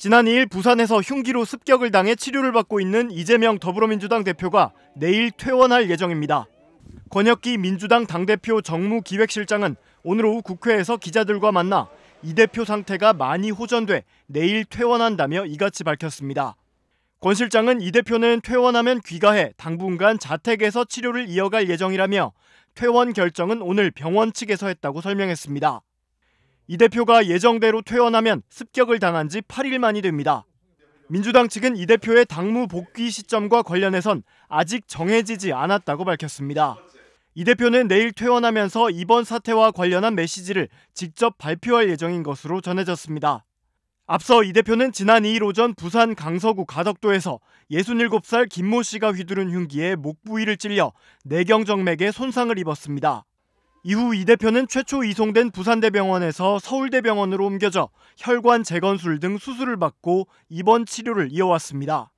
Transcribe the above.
지난 2일 부산에서 흉기로 습격을 당해 치료를 받고 있는 이재명 더불어민주당 대표가 내일 퇴원할 예정입니다. 권혁기 민주당 당대표 정무기획실장은 오늘 오후 국회에서 기자들과 만나 이 대표 상태가 많이 호전돼 내일 퇴원한다며 이같이 밝혔습니다. 권 실장은 이 대표는 퇴원하면 귀가해 당분간 자택에서 치료를 이어갈 예정이라며 퇴원 결정은 오늘 병원 측에서 했다고 설명했습니다. 이 대표가 예정대로 퇴원하면 습격을 당한 지 8일 만이 됩니다. 민주당 측은 이 대표의 당무 복귀 시점과 관련해선 아직 정해지지 않았다고 밝혔습니다. 이 대표는 내일 퇴원하면서 이번 사태와 관련한 메시지를 직접 발표할 예정인 것으로 전해졌습니다. 앞서 이 대표는 지난 2일 오전 부산 강서구 가덕도에서 67살 김모 씨가 휘두른 흉기에 목 부위를 찔려 내경정맥에 손상을 입었습니다. 이후 이 대표는 최초 이송된 부산대병원에서 서울대병원으로 옮겨져 혈관 재건술 등 수술을 받고 입원 치료를 이어왔습니다.